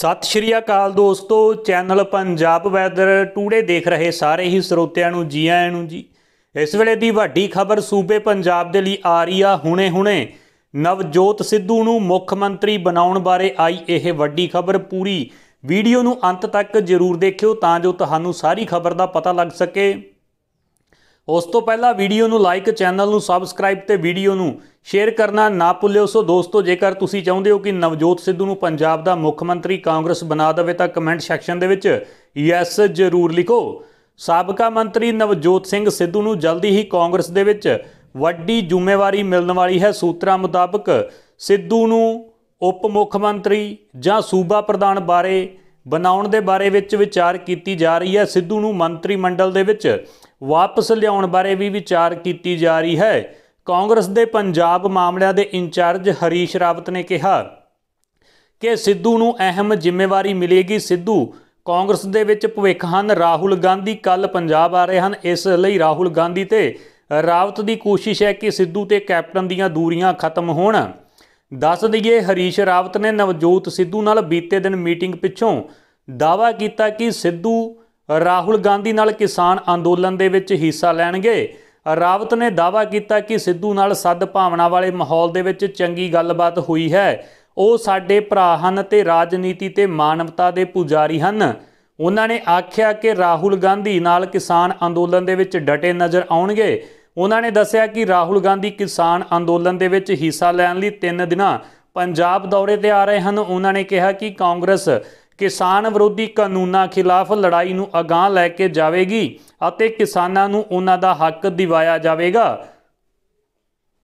ਸਤਿ ਸ਼੍ਰੀ ਅਕਾਲ ਦੋਸਤੋ channel Punjab weather today ਦੇਖ ਰਹੇ ਸਾਰੇ ਹੀ ਸਰੋਤਿਆਂ ਨੂੰ ਜੀ ਆਇਆਂ ਨੂੰ ਜੀ ਇਸ ਵੇਲੇ ਦੀ ਵੱਡੀ ਖਬਰ ਸੂਬੇ ਪੰਜਾਬ ਦੇ ਲਈ ਆ ਰਹੀ ਆ ਹੁਣੇ-ਹੁਣੇ ਨਵਜੋਤ ਸਿੱਧੂ ਨੂੰ ਮੁੱਖ ਮੰਤਰੀ ਬਣਾਉਣ ਬਾਰੇ ਆਈ ਇਹ ਵੱਡੀ ਖਬਰ ਪੂਰੀ ਵੀਡੀਓ ਨੂੰ ਅੰਤ ਤੱਕ ਜ਼ਰੂਰ ਦੇਖਿਓ ਤਾਂ ਜੋ ਤੁਹਾਨੂੰ ਸਾਰੀ ਖਬਰ ਦਾ ਪਤਾ ਲੱਗ ਸਕੇ ਉਸ ਤੋਂ ਪਹਿਲਾਂ ਵੀਡੀਓ ਨੂੰ ਲਾਈਕ ਚੈਨਲ ਨੂੰ ਸਬਸਕ੍ਰਾਈਬ ਤੇ ਵੀਡੀਓ ਨੂੰ ਸ਼ੇਅਰ ਕਰਨਾ ਨਾ ਭੁੱਲਿਓ ਸੋ ਦੋਸਤੋ ਜੇਕਰ ਤੁਸੀਂ ਚਾਹੁੰਦੇ ਹੋ ਕਿ ਨਵਜੋਤ ਸਿੱਧੂ ਨੂੰ ਪੰਜਾਬ ਦਾ ਮੁੱਖ ਮੰਤਰੀ ਕਾਂਗਰਸ ਬਣਾ ਦੇਵੇ ਤਾਂ ਕਮੈਂਟ ਸੈਕਸ਼ਨ ਦੇ ਵਿੱਚ ਯੈਸ ਜ਼ਰੂਰ ਲਿਖੋ ਸਾਬਕਾ ਮੰਤਰੀ ਨਵਜੋਤ ਸਿੰਘ ਸਿੱਧੂ ਨੂੰ ਜਲਦੀ ਹੀ ਕਾਂਗਰਸ ਦੇ ਵਿੱਚ ਵੱਡੀ ਜ਼ਿੰਮੇਵਾਰੀ ਮਿਲਣ ਵਾਲੀ ਹੈ ਸੂਤਰਾਂ ਮੁਤਾਬਕ ਸਿੱਧੂ ਨੂੰ ਉਪ ਮੁੱਖ ਮੰਤਰੀ ਜਾਂ ਸੂਬਾ ਪ੍ਰਧਾਨ ਬਾਰੇ ਬਣਾਉਣ ਦੇ ਬਾਰੇ ਵਿੱਚ ਵਿਚਾਰ ਕੀਤੀ ਜਾ ਰਹੀ ਹੈ ਸਿੱਧੂ ਨੂੰ ਮੰਤਰੀ ਮੰਡਲ ਦੇ ਵਿੱਚ ਵਾਪਸ ਲਿਆਉਣ ਬਾਰੇ ਵੀ ਵਿਚਾਰ ਕੀਤੀ ਜਾ ਰਹੀ ਹੈ ਕਾਂਗਰਸ ਦੇ ਪੰਜਾਬ ਮਾਮਲਿਆਂ ਦੇ ਇੰਚਾਰਜ ਹਰੀਸ਼ ਰਾਵਤ ਨੇ ਕਿਹਾ ਕਿ ਸਿੱਧੂ ਨੂੰ ਅਹਿਮ ਜ਼ਿੰਮੇਵਾਰੀ ਮਿਲੇਗੀ ਸਿੱਧੂ ਕਾਂਗਰਸ ਦੇ ਵਿੱਚ ਭਵਿੱਖ ਹਨ ਰਾਹੁਲ ਗਾਂਧੀ ਕੱਲ ਪੰਜਾਬ ਆ ਰਹੇ ਹਨ ਇਸ ਲਈ ਰਾਹੁਲ ਗਾਂਧੀ ਤੇ ਰਾਵਤ ਦੀ ਕੋਸ਼ਿਸ਼ ਹੈ ਕਿ ਸਿੱਧੂ ਤੇ ਕੈਪਟਨ ਦੀਆਂ ਦੂਰੀਆਂ ਖਤਮ ਹੋਣ ਦੱਸ ਦਈਏ ਹਰੀਸ਼ ਰਾਵਤ ਨੇ ਨਵਜੋਤ ਸਿੱਧੂ ਨਾਲ ਬੀਤੇ ਦਿਨ ਮੀਟਿੰਗ ਪਿੱਛੋਂ ਦਾਵਾ ਕੀਤਾ ਕਿ ਸਿੱਧੂ ਰਾਹੁਲ ਗਾਂਧੀ ਨਾਲ ਕਿਸਾਨ ਅੰਦੋਲਨ ਦੇ ਵਿੱਚ ਹਿੱਸਾ ਲੈਣਗੇ ਰਾਵਤ ਨੇ ਦਾਵਾ ਕੀਤਾ ਕਿ ਸਿੱਧੂ ਨਾਲ ਸੱਦ ਭਾਵਨਾ ਵਾਲੇ ਮਾਹੌਲ ਦੇ ਵਿੱਚ ਚੰਗੀ ਗੱਲਬਾਤ ਹੋਈ ਹੈ ਉਹ ਸਾਡੇ ਭਰਾ ਹਨ ਤੇ ਰਾਜਨੀਤੀ ਤੇ ਮਾਨਵਤਾ ਦੇ ਪੁਜਾਰੀ ਹਨ ਉਹਨਾਂ ਨੇ ਆਖਿਆ ਕਿ ਰਾਹੁਲ ਗਾਂਧੀ ਨਾਲ ਕਿਸਾਨ ਅੰਦੋਲਨ ਦੇ ਵਿੱਚ ਡਟੇ ਨਜ਼ਰ ਆਉਣਗੇ ਉਹਨਾਂ ਨੇ ਦੱਸਿਆ ਕਿ ਰਾਹੁਲ ਗਾਂਧੀ ਕਿਸਾਨ ਅੰਦੋਲਨ ਦੇ ਵਿੱਚ ਹਿੱਸਾ ਲੈਣ ਲਈ 3 ਦਿਨਾਂ ਪੰਜਾਬ ਦੌਰੇ ਤੇ ਆ ਰਹੇ ਹਨ ਉਹਨਾਂ ਨੇ ਕਿਹਾ ਕਿ ਕਾਂਗਰਸ ਕਿਸਾਨ ਵਿਰੋਧੀ ਕਾਨੂੰਨਾਂ ਖਿਲਾਫ ਲੜਾਈ ਨੂੰ ਅਗਾਹ ਲੈ ਕੇ ਜਾਵੇਗੀ ਅਤੇ ਕਿਸਾਨਾਂ ਨੂੰ ਉਹਨਾਂ ਦਾ ਹੱਕ ਦਿਵਾਇਆ ਜਾਵੇਗਾ